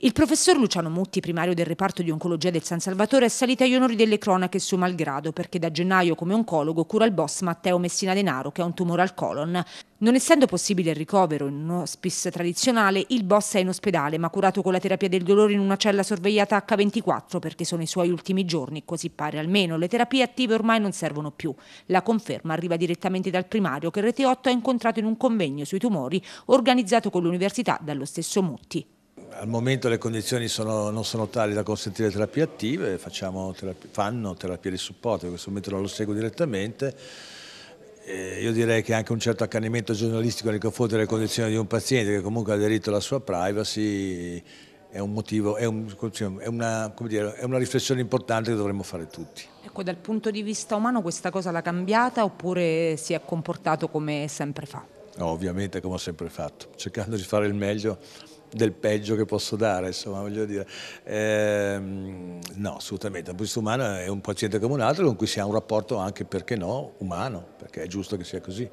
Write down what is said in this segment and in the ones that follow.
Il professor Luciano Mutti, primario del reparto di oncologia del San Salvatore, è salito agli onori delle cronache su malgrado perché da gennaio come oncologo cura il boss Matteo Messina Denaro che ha un tumore al colon. Non essendo possibile il ricovero in un hospice tradizionale, il boss è in ospedale ma curato con la terapia del dolore in una cella sorvegliata H24 perché sono i suoi ultimi giorni, così pare almeno. Le terapie attive ormai non servono più. La conferma arriva direttamente dal primario che Rete 8 ha incontrato in un convegno sui tumori organizzato con l'università dallo stesso Mutti. Al momento le condizioni sono, non sono tali da consentire terapie attive, terapie, fanno terapie di supporto, in questo momento non lo seguo direttamente. E eh, io direi che anche un certo accanimento giornalistico nel confronto delle condizioni di un paziente che comunque ha aderito alla sua privacy è, un motivo, è, un, è, una, dire, è una, riflessione importante che dovremmo fare tutti. Ecco, dal punto di vista umano questa cosa l'ha cambiata oppure si è comportato come sempre fa? No, ovviamente come ho sempre fatto, cercando di fare il meglio del peggio che posso dare, insomma, voglio dire. Ehm, no, assolutamente, l'abuso umano è un paziente come un altro con cui si ha un rapporto anche, perché no, umano, perché è giusto che sia così.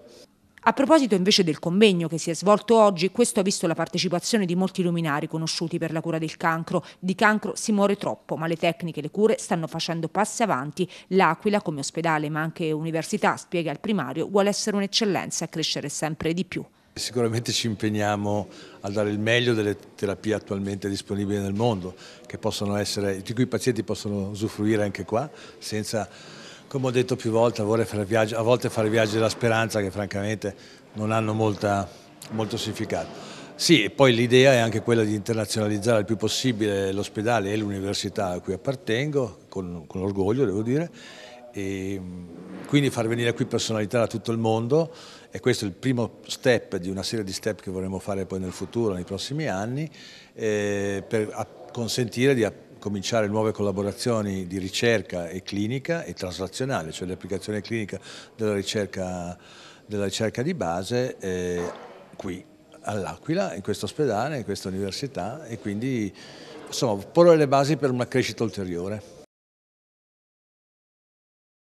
A proposito invece del convegno che si è svolto oggi, questo ha visto la partecipazione di molti luminari conosciuti per la cura del cancro. Di cancro si muore troppo, ma le tecniche e le cure stanno facendo passi avanti. L'Aquila, come ospedale ma anche università, spiega al primario, vuole essere un'eccellenza e crescere sempre di più. Sicuramente ci impegniamo a dare il meglio delle terapie attualmente disponibili nel mondo, essere, di cui i pazienti possono usufruire anche qua, senza, come ho detto più volte, a volte fare viaggi, volte fare viaggi della speranza che francamente non hanno molta, molto significato. Sì, e poi l'idea è anche quella di internazionalizzare il più possibile l'ospedale e l'università a cui appartengo, con, con orgoglio devo dire, e ehm, quindi far venire qui personalità da tutto il mondo e questo è il primo step di una serie di step che vorremmo fare poi nel futuro, nei prossimi anni, eh, per consentire di cominciare nuove collaborazioni di ricerca e clinica e traslazionale, cioè l'applicazione clinica della ricerca, della ricerca, di base eh, qui all'Aquila, in questo ospedale, in questa università e quindi insomma porre le basi per una crescita ulteriore.